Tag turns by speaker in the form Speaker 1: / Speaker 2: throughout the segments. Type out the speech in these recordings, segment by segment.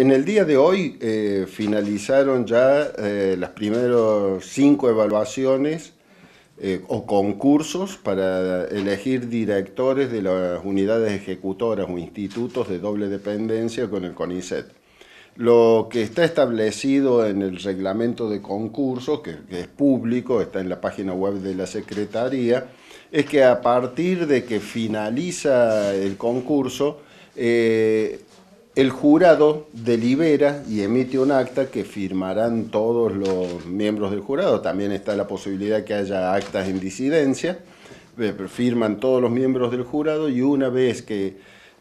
Speaker 1: En el día de hoy eh, finalizaron ya eh, las primeras cinco evaluaciones eh, o concursos para elegir directores de las unidades ejecutoras o institutos de doble dependencia con el CONICET. Lo que está establecido en el reglamento de concursos, que, es público, está en la página web de la Secretaría, es que a partir de que finaliza el concurso, el jurado delibera y emite un acta que firmarán todos los miembros del jurado. También está la posibilidad que haya actas en disidencia. Eh, firman todos los miembros del jurado y una vez que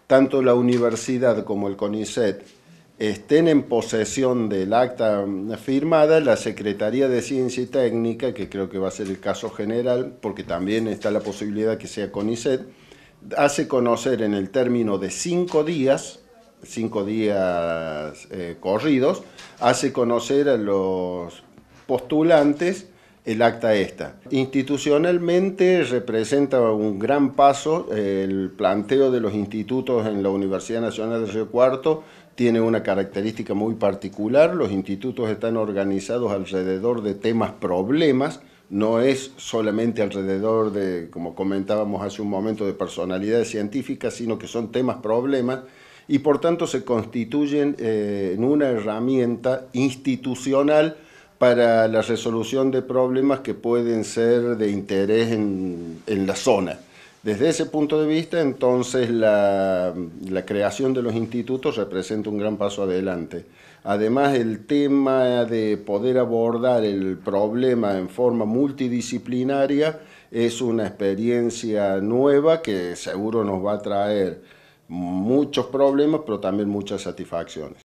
Speaker 1: tanto la universidad como el CONICET estén en posesión del acta mm, firmada, la Secretaría de Ciencia y Técnica, que creo que va a ser el caso general, porque también está la posibilidad que sea CONICET, hace conocer en el término de cinco días cinco días eh, corridos, hace conocer a los postulantes el acta esta. Institucionalmente representa un gran paso, el planteo de los institutos en la Universidad Nacional de Río Cuarto tiene una característica muy particular, los institutos están organizados alrededor de temas problemas, no es solamente alrededor de, como comentábamos hace un momento, de personalidades científicas, sino que son temas problemas y por tanto se constituyen eh, en una herramienta institucional para la resolución de problemas que pueden ser de interés en, en la zona. Desde ese punto de vista, entonces, la, la, creación de los institutos representa un gran paso adelante. Además, el tema de poder abordar el problema en forma multidisciplinaria es una experiencia nueva que seguro nos va a traer muchos problemas, pero también muchas satisfacciones.